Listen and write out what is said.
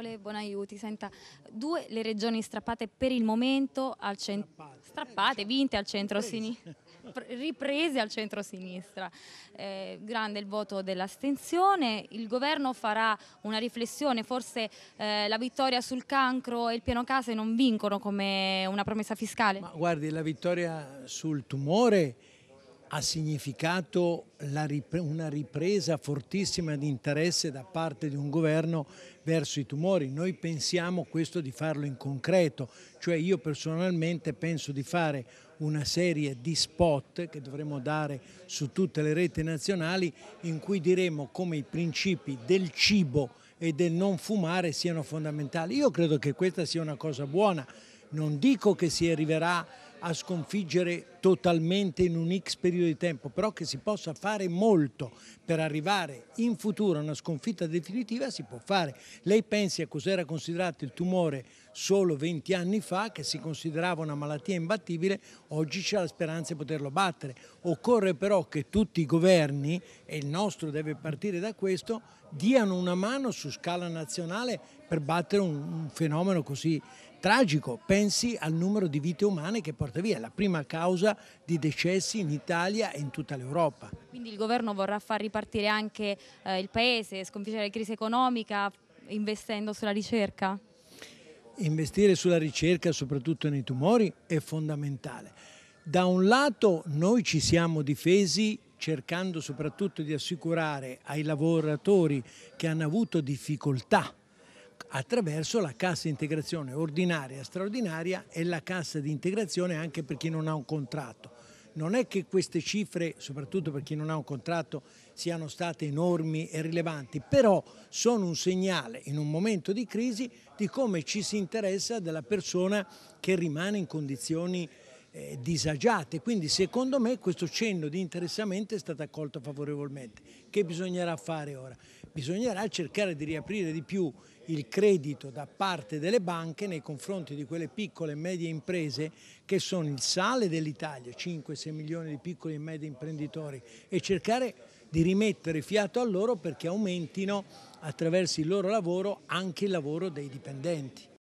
Onorevole aiuti. senta, due le regioni strappate per il momento, al strappate. strappate, vinte al centro-sinistra, riprese al centro-sinistra. Eh, grande il voto dell'astensione, il governo farà una riflessione, forse eh, la vittoria sul cancro e il piano case non vincono come una promessa fiscale? Ma guardi, la vittoria sul tumore ha significato rip una ripresa fortissima di interesse da parte di un governo verso i tumori. Noi pensiamo questo di farlo in concreto, cioè io personalmente penso di fare una serie di spot che dovremo dare su tutte le reti nazionali in cui diremo come i principi del cibo e del non fumare siano fondamentali. Io credo che questa sia una cosa buona, non dico che si arriverà a sconfiggere totalmente in un X periodo di tempo, però che si possa fare molto per arrivare in futuro a una sconfitta definitiva si può fare. Lei pensi a cos'era considerato il tumore solo 20 anni fa, che si considerava una malattia imbattibile, oggi c'è la speranza di poterlo battere. Occorre però che tutti i governi, e il nostro deve partire da questo, diano una mano su scala nazionale per battere un fenomeno così tragico. Pensi al numero di vite umane che porta via, la prima causa chiusura di decessi in Italia e in tutta l'Europa. Quindi il governo vorrà far ripartire anche eh, il paese, sconfiggere la crisi economica investendo sulla ricerca? Investire sulla ricerca, soprattutto nei tumori, è fondamentale. Da un lato noi ci siamo difesi cercando soprattutto di assicurare ai lavoratori che hanno avuto difficoltà attraverso la cassa integrazione ordinaria, straordinaria e la cassa di integrazione anche per chi non ha un contratto. Non è che queste cifre, soprattutto per chi non ha un contratto, siano state enormi e rilevanti, però sono un segnale in un momento di crisi di come ci si interessa della persona che rimane in condizioni eh, disagiate. Quindi secondo me questo cenno di interessamento è stato accolto favorevolmente. Che bisognerà fare ora? Bisognerà cercare di riaprire di più il credito da parte delle banche nei confronti di quelle piccole e medie imprese che sono il sale dell'Italia, 5-6 milioni di piccoli e medi imprenditori, e cercare di rimettere fiato a loro perché aumentino attraverso il loro lavoro anche il lavoro dei dipendenti.